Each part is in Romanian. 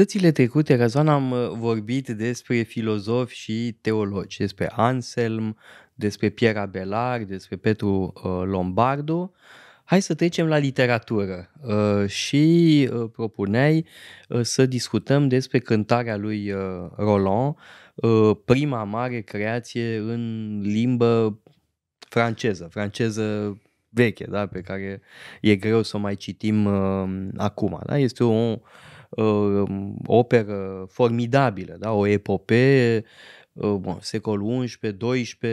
Dățile trecute, Răzvan, am uh, vorbit despre filozofi și teologi, despre Anselm, despre Pierre Abelard, despre Petru uh, Lombardo. Hai să trecem la literatură uh, și propuneai să discutăm despre cântarea lui Roland, prima mare creație în limbă franceză, franceză veche, da, pe care e greu să o mai citim acum. Da? Este o uh, operă formidabilă, da? o epopee uh, bon, secolul XI, XII,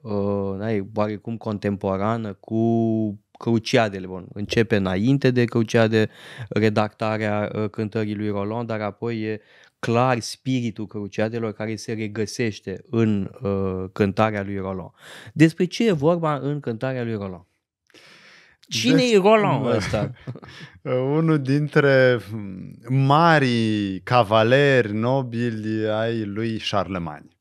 uh, da, oarecum contemporană cu Cruciadele. Bun, începe înainte de Cruciade redactarea uh, cântării lui Roland, dar apoi e clar spiritul cruciadelor care se regăsește în uh, cântarea lui Roland. Despre ce e vorba în cântarea lui Roland? cine deci, e Roland ăsta? Unul dintre mari cavaleri nobili ai lui Charlemagne.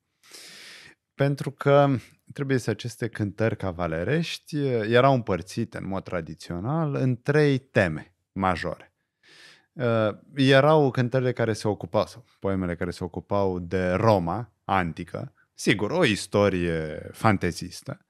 Pentru că trebuie să aceste cântări cavalerești eh, erau împărțite în mod tradițional în trei teme majore. Eh, erau cântările care se ocupau, sau poemele care se ocupau de Roma antică, sigur, o istorie fantezistă.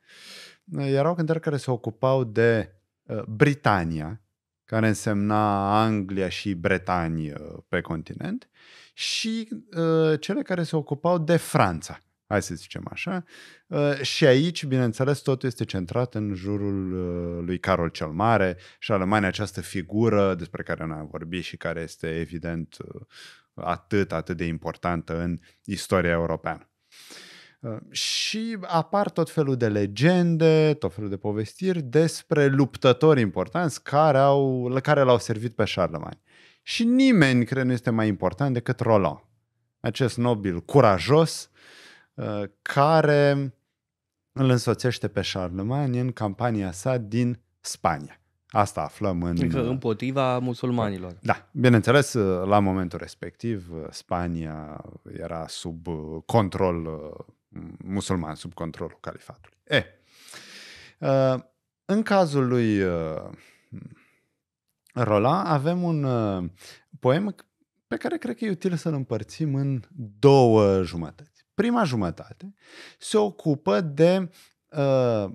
Eh, erau cântări care se ocupau de Uh, Britania, care însemna Anglia și Bretania uh, pe continent, și uh, cele care se ocupau de Franța, hai să zicem așa. Uh, și aici, bineînțeles, totul este centrat în jurul uh, lui Carol cel Mare și Alemania, această figură despre care noi am vorbit și care este evident uh, atât, atât de importantă în istoria europeană. Ă, și apar tot felul de legende, tot felul de povestiri despre luptători importanți care, au, care l-au servit pe Charlemagne. Și nimeni, cred, nu este mai important decât Roland, acest nobil curajos ă, care îl însoțește pe Charlemagne în campania sa din Spania. Asta aflăm în... Adică împotriva musulmanilor. Da, bineînțeles, la momentul respectiv, Spania era sub control ă, musulman sub controlul califatului. E, eh, uh, în cazul lui uh, Rola avem un uh, poem pe care cred că e util să-l împărțim în două jumătăți. Prima jumătate se ocupă de uh,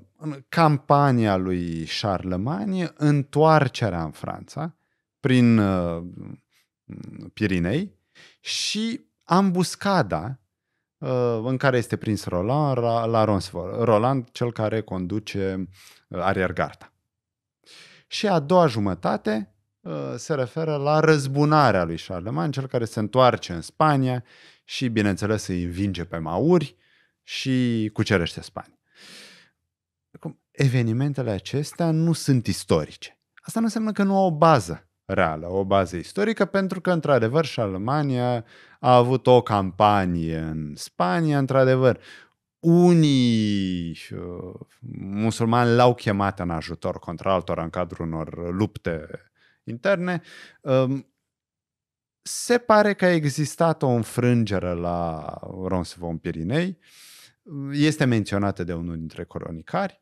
campania lui Charlemagne, întoarcerea în Franța prin uh, Pirinei și ambuscada Uh, în care este prins Roland la Roncevor. Roland, cel care conduce uh, ariergarda. Și a doua jumătate uh, se referă la răzbunarea lui Charlemagne, cel care se întoarce în Spania și, bineînțeles, îi învinge pe mauri și cucerește Spania. Acum, evenimentele acestea nu sunt istorice. Asta nu înseamnă că nu au o bază reală, o bază istorică, pentru că, într-adevăr, Charlemagne a avut o campanie în Spania, într-adevăr, unii uh, musulmani l-au chemat în ajutor contra altora în cadrul unor lupte interne. Um, se pare că a existat o înfrângere la Ronsevon Pirinei, este menționată de unul dintre coronicari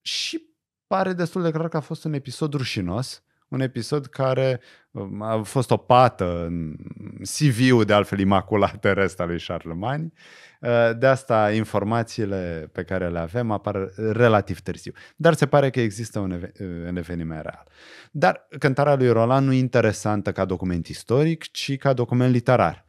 și pare destul de clar că a fost un episod rușinos un episod care um, a fost o pată în CV-ul de altfel imaculat rest al lui Charlemagne. Uh, de asta informațiile pe care le avem apar relativ târziu. Dar se pare că există un, even- un eveniment real. Dar cântarea lui Roland nu e interesantă ca document istoric, ci ca document literar.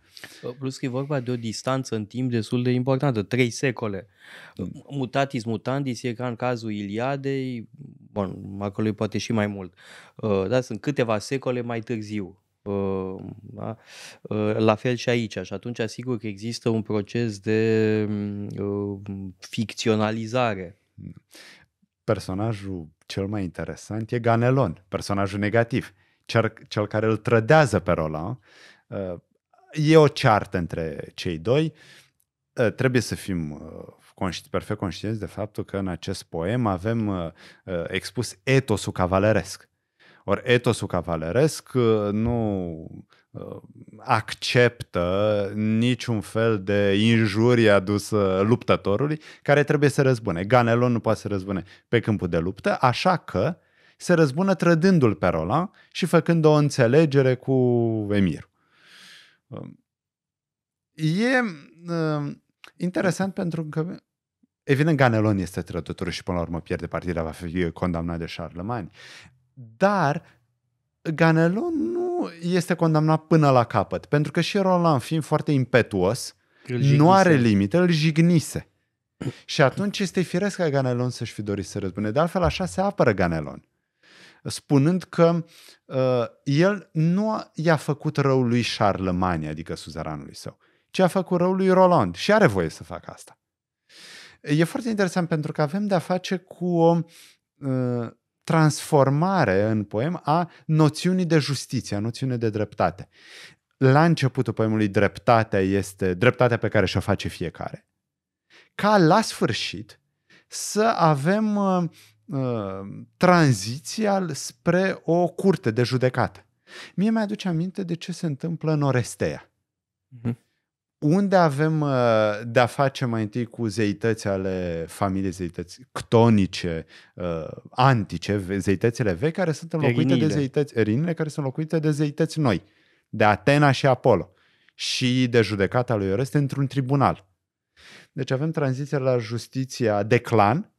Plus că e vorba de o distanță în timp destul de importantă, trei secole. Da. Mutatis mutandis e ca în cazul Iliadei, bun, acolo e poate și mai mult, ă, da, sunt câteva secole mai târziu. Ă, da? Ă, la fel și aici. Și atunci, asigur că există un proces de ficționalizare. Personajul cel mai interesant e Ganelon, personajul negativ, cel care îl trădează pe Roland e o ceartă între cei doi. Uh, trebuie să fim uh, conștienți, perfect conștienți de faptul că în acest poem avem uh, expus etosul cavaleresc. Ori etosul cavaleresc nu acceptă niciun fel de injurie adusă luptătorului care trebuie să răzbune. Ganelon nu poate să răzbune pe câmpul de luptă, așa că se răzbună trădându-l pe Roland și făcând o înțelegere cu emir. Um, e um, interesant pentru că Evident, Ganelon este trădătorul și până la urmă pierde partida, va fi condamnat de Charlemagne. Dar Ganelon nu este condamnat până la capăt, pentru că și Roland, fiind foarte impetuos, nu are limite, îl jignise. și atunci este firesc ca Ganelon să-și fi dorit să răzbune. De altfel, așa se apără Ganelon spunând că uh, el nu a, i-a făcut răul lui Charlemagne, adică suzeranului său, ci a făcut răul lui Roland și are voie să facă asta. E foarte interesant pentru că avem de-a face cu o uh, transformare în poem a noțiunii de justiție, a noțiunii de dreptate. La începutul poemului dreptatea este dreptatea pe care și-o face fiecare. Ca la sfârșit să avem uh, Uh, tranziția spre o curte de judecată. Mie mi-aduce aminte de ce se întâmplă în Orestea. Uh-huh. Unde avem uh, de-a face mai întâi cu zeități ale familiei zeități ctonice, uh, antice, zeitățile vechi care sunt înlocuite Erinile. de zeități, erinile care sunt înlocuite de zeități noi, de Atena și Apollo și de judecata lui Oreste într-un tribunal. Deci avem tranziția la justiția de clan,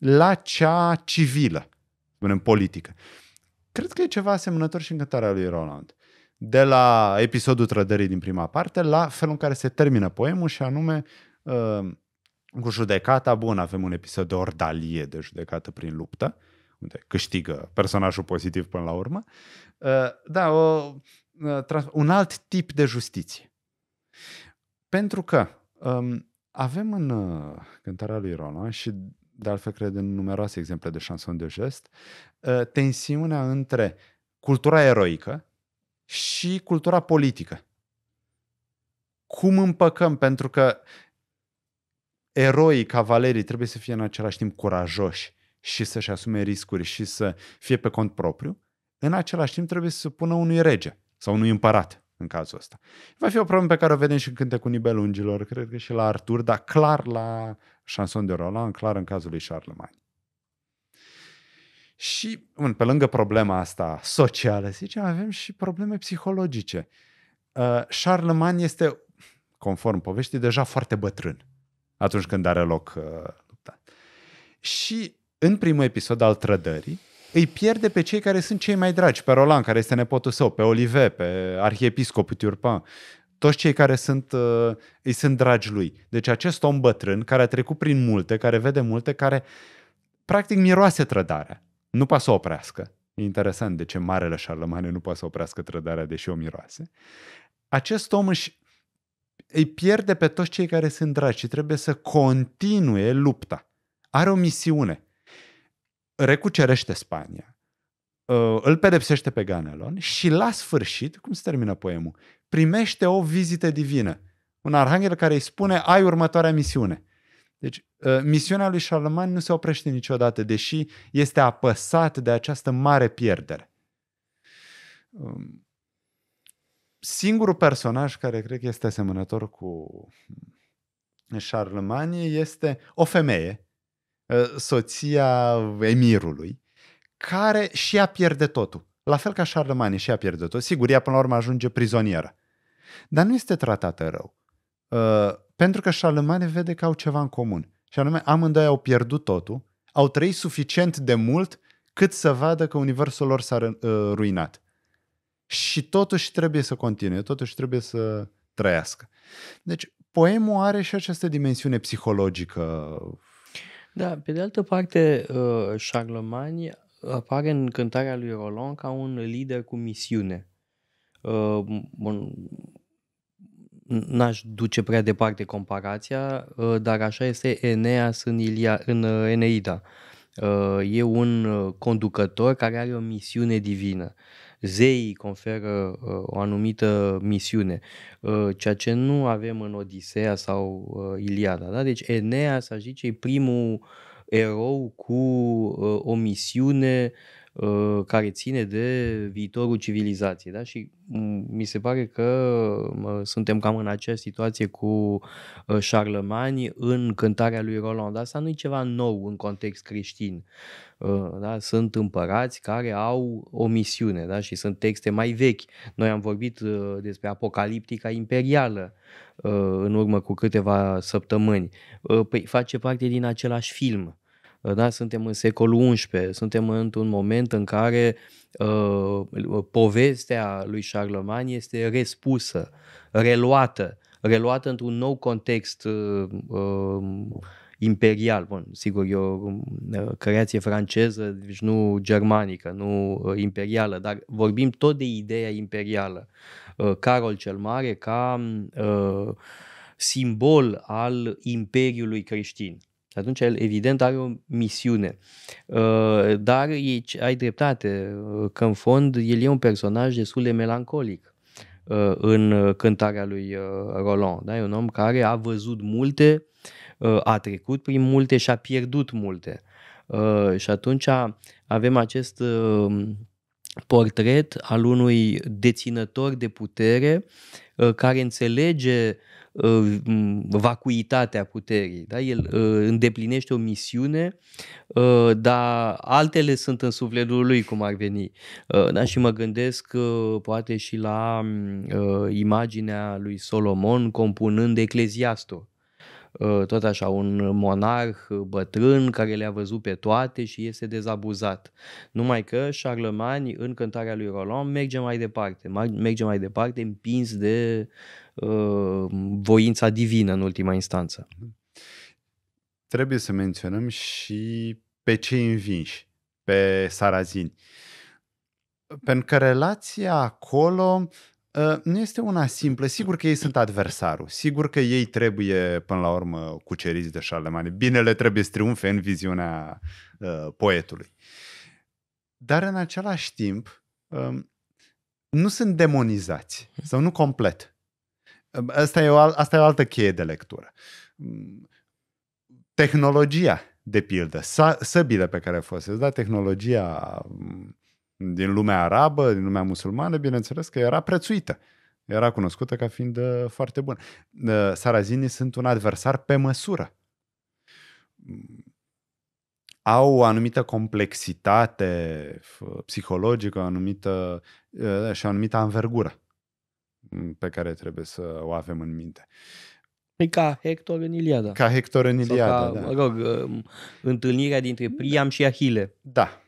la cea civilă, spunem politică. Cred că e ceva asemănător și în lui Roland. De la episodul trădării din prima parte la felul în care se termină poemul și anume uh, cu judecata, bun, avem un episod de ordalie de judecată prin luptă, unde câștigă personajul pozitiv până la urmă. Uh, da, o, uh, un alt tip de justiție. Pentru că um, avem în cântarea lui Roland și de altfel cred în numeroase exemple de șanson de gest, ă, tensiunea între cultura eroică și cultura politică. Cum împăcăm? Pentru că eroii, cavalerii trebuie să fie în același timp curajoși și să-și asume riscuri și să fie pe cont propriu, în același timp trebuie să se pună unui rege sau unui împărat în cazul ăsta. Va fi o problemă pe care o vedem și în cânte cu nibelungilor, cred că și la Artur, dar clar la Chanson de Roland, clar în cazul lui Charlemagne. Și, bun, pe lângă problema asta socială, zicem, avem și probleme psihologice. Uh, Charlemagne este, conform poveștii, deja foarte bătrân atunci când are loc uh, Și în primul episod al trădării, îi pierde pe cei care sunt cei mai dragi, pe Roland, care este nepotul său, pe Olive, pe arhiepiscopul Turpin, toți cei care sunt, uh, îi sunt dragi lui. Deci acest om bătrân, care a trecut prin multe, care vede multe, care practic miroase trădarea, nu poate să oprească. E interesant de ce marele Charlemagne nu poate să oprească trădarea, deși o miroase. Acest om își îi pierde pe toți cei care sunt dragi și trebuie să continue lupta. Are o misiune recucerește Spania, uh, îl pedepsește pe Ganelon și la sfârșit, cum se termină poemul, primește o vizită divină. Un arhanghel care îi spune, ai următoarea misiune. Deci, uh, misiunea lui Charlemagne nu se oprește niciodată, deși este apăsat de această mare pierdere. Um, singurul personaj care cred că este asemănător cu Charlemagne este o femeie Uh, soția emirului, care și a pierde totul. La fel ca Charlemagne și a pierde totul. Sigur, ea până la urmă ajunge prizonieră. Dar nu este tratată rău. Uh, pentru că Charlemagne vede că au ceva în comun. Și anume, amândoi au pierdut totul, au trăit suficient de mult cât să vadă că universul lor s-a uh, ruinat. Și totuși trebuie să continue, totuși trebuie să trăiască. Deci, poemul are și această dimensiune psihologică da, pe de altă parte, Charlemagne uh, apare în cântarea lui Roland ca un lider cu misiune. Uh, bun, n-aș duce prea departe comparația, uh, dar așa este Eneas în, Ilia, în Eneida. Uh, Uh, e un uh, conducător care are o misiune divină. Zeii conferă uh, o anumită misiune, ceea ce nu avem în Odiseea sau Iliada. Da? Deci Enea, să zice, e primul erou cu o misiune uh, Uh, care ține de viitorul civilizației. Da? Și mm, mi se pare că suntem cam în aceeași situație cu Charlemagne uh, în cântarea lui Roland. Asta nu e ceva nou în context creștin. Uh, da? Sunt împărați care au o misiune da? și sunt texte mai vechi. Noi am vorbit despre apocaliptica imperială în urmă cu câteva săptămâni. Păi face parte din același film Ă, da? suntem în secolul XI, suntem într-un moment în care uh, povestea lui Charlemagne este respusă, reluată, reluată într-un nou context uh, uh, imperial. Bun, sigur, e o creație franceză, deci nu germanică, nu imperială, dar vorbim tot de ideea imperială. Carol cel Mare ca uh, simbol al Imperiului creștin atunci el evident are o misiune. Uh, dar ai dreptate uh, că în fond el e un personaj destul de melancolic uh, în cântarea lui Roland. Da? E un om care a văzut multe, a trecut prin multe și a pierdut multe. Și atunci avem acest portret al unui deținător de putere care înțelege uh, Uh, vacuitatea puterii. Da? El uh, îndeplinește o misiune, uh, dar altele sunt în sufletul lui, cum ar veni. Da? Și mă gândesc poate și la mm, imaginea lui Solomon compunând Ecleziastul tot așa, un monarh bătrân care le-a văzut pe toate și este dezabuzat. Numai că Charlemagne, în cântarea lui Roland, merge mai departe, merge mai departe, împins de Uh, voința divină în ultima instanță. Trebuie să menționăm și pe cei învinși, pe sarazini. Pentru că relația acolo uh, nu este una simplă. Sigur că ei sunt adversarul. Sigur că ei trebuie, până la urmă, cuceriți de Charlemagne. Binele trebuie să triumfe în viziunea uh, poetului. Dar, în același timp, um, nu sunt demonizați sau nu complet. Asta e, o, asta e o altă cheie de lectură. Tehnologia, de pildă, săbile pe care folosesc, da, tehnologia mm, din lumea arabă, din lumea musulmană, bineînțeles că era prețuită. Era cunoscută ca fiind uh, foarte bună. Uh, sarazinii sunt un adversar pe măsură. Mm, au o anumită complexitate psihologică o anumită, uh, și o anumită anvergură pe care trebuie să o avem în minte. E păi ca Hector în Iliada. Ca Hector în Iliada, Sau ca, da. Mă rog, um, întâlnirea dintre da. Priam da. și Ahile. Da.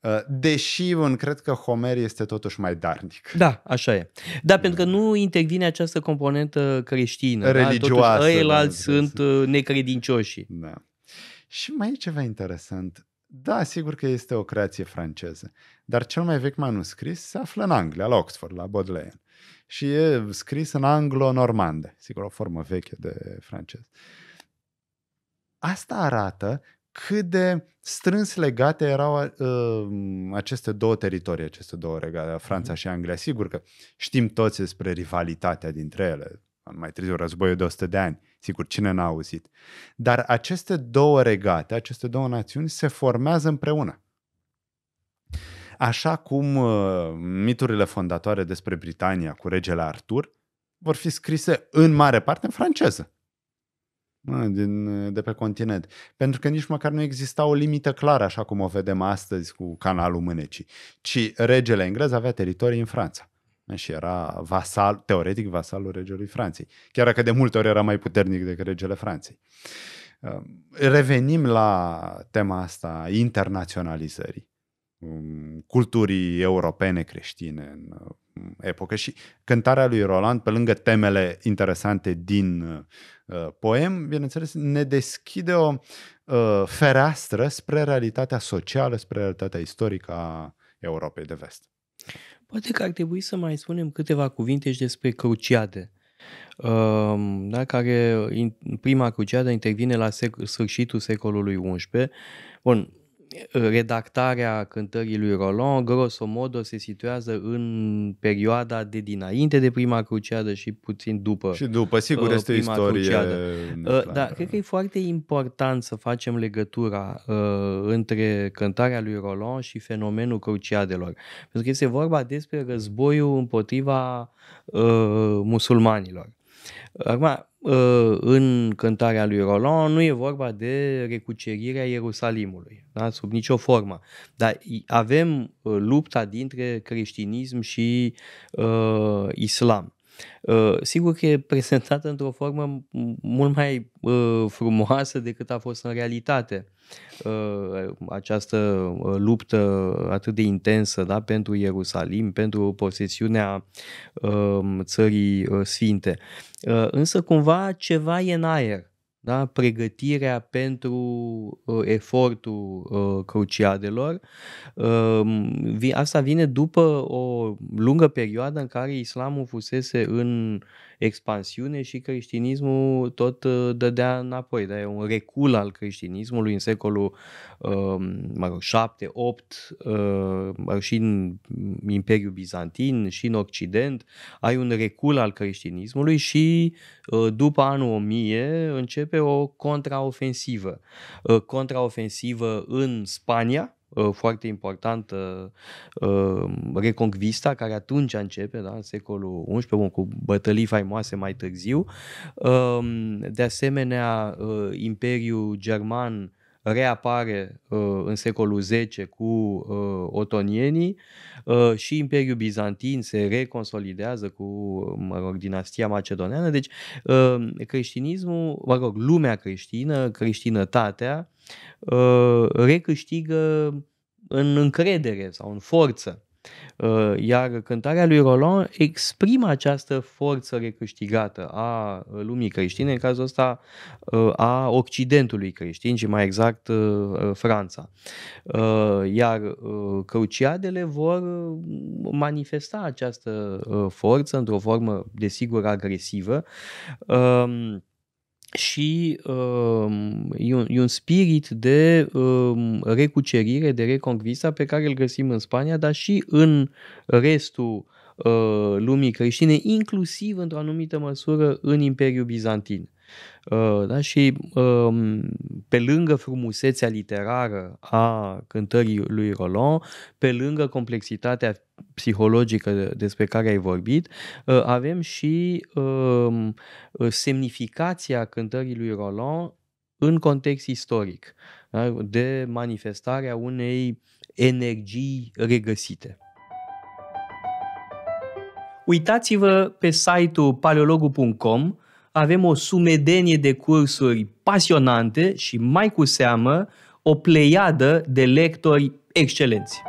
Uh, deși un, cred că Homer este totuși mai darnic. Da, așa e. Da, da. pentru că nu intervine această componentă creștină. Religioasă. Da? Totuși, da, sunt da. necredincioși. Da. Și mai e ceva interesant. Da, sigur că este o creație franceză, dar cel mai vechi manuscris se află în Anglia, la Oxford, la Bodleian și e scris în anglo-normande, sigur o formă veche de francez. Asta arată cât de strâns legate erau uh, aceste două teritorii, aceste două regate, mhm. Franța și Anglia. Sigur că știm toți despre rivalitatea dintre ele, mai târziu războiul de 100 de ani, sigur, cine n-a auzit. Dar aceste două regate, aceste două națiuni se formează împreună. Așa cum uh, miturile fondatoare despre Britania cu regele Artur vor fi scrise în mare parte în franceză. Din, de pe continent. Pentru că nici măcar nu exista o limită clară, așa cum o vedem astăzi cu canalul Mânecii, ci regele englez avea teritorii în Franța și era vasal, teoretic vasalul regelui Franței, chiar dacă de multe ori era mai puternic decât regele Franței. Uh, revenim la tema asta internaționalizării. Um, culturii europene creștine în um, epocă și cântarea lui Roland, pe lângă temele interesante din uh, poem, bineînțeles, ne deschide o uh, fereastră spre realitatea socială, spre realitatea istorică a Europei de vest. Poate că ar trebui să mai spunem câteva cuvinte și despre cruciade. Um, da, care prima cruciadă intervine la sec, sfârșitul secolului XI. Bun, redactarea cântării lui Roland, grosomodo, se situează în perioada de dinainte de prima cruciadă și puțin după. Și după, sigur, uh, este prima istorie. Cruciadă. Clar. Uh, da, cred că e foarte important să facem legătura uh, între cântarea lui Roland și fenomenul cruciadelor. Pentru că este vorba despre războiul împotriva uh, musulmanilor. Acum, ă, în cântarea lui Roland nu e vorba de recucerirea Ierusalimului, da? sub nicio formă. Dar avem ă, lupta dintre creștinism și uh, islam. Uh, sigur că e prezentată într-o formă mult mai uh, frumoasă decât a fost în realitate uh, această luptă atât de intensă da, pentru Ierusalim, pentru posesiunea țării sfinte. Însă cumva ceva e în aer da? pregătirea pentru uh, efortul uh, cruciadelor. Uh, asta vine după o lungă perioadă în care islamul fusese în expansiune și creștinismul tot uh, dădea înapoi. Da? e un recul al creștinismului în secolul um, mă rog, 7, 8, uh, și în Imperiul Bizantin, și în Occident. Ai un recul al creștinismului și uh, după anul 1000 începe o contraofensivă. Contraofensivă în Spania, Uh, foarte importantă, uh, Reconquista, care atunci începe, da, în secolul XI, bun, cu bătălii faimoase mai târziu. Um, de asemenea, uh, Imperiul German reapare uh, în secolul X cu uh, otonienii uh, și Imperiul Bizantin se reconsolidează cu, mă rog, dinastia macedoneană. Deci uh, creștinismul, mă rog, lumea creștină, creștinătatea, uh, recâștigă în încredere sau în forță Uh, iar cântarea lui Roland exprimă această forță recâștigată a lumii creștine, în cazul ăsta uh, a Occidentului creștin și mai exact uh, Franța. Iar cruciadele vor manifesta această forță într-o formă, desigur, agresivă. Um, și um, e, un, e un spirit de um, recucerire, de reconquista pe care îl găsim în Spania, dar și în restul uh, lumii creștine, inclusiv într-o anumită măsură în Imperiul Bizantin. Uh, da? Și um, pe lângă frumusețea literară a cântării lui Roland, pe lângă complexitatea psihologică despre care ai vorbit, uh, avem și um, semnificația cântării lui Roland în context istoric, da? de manifestarea unei energii regăsite. Uitați-vă pe site-ul paleologu.com avem o sumedenie de cursuri pasionante și mai cu seamă o pleiadă de lectori excelenți.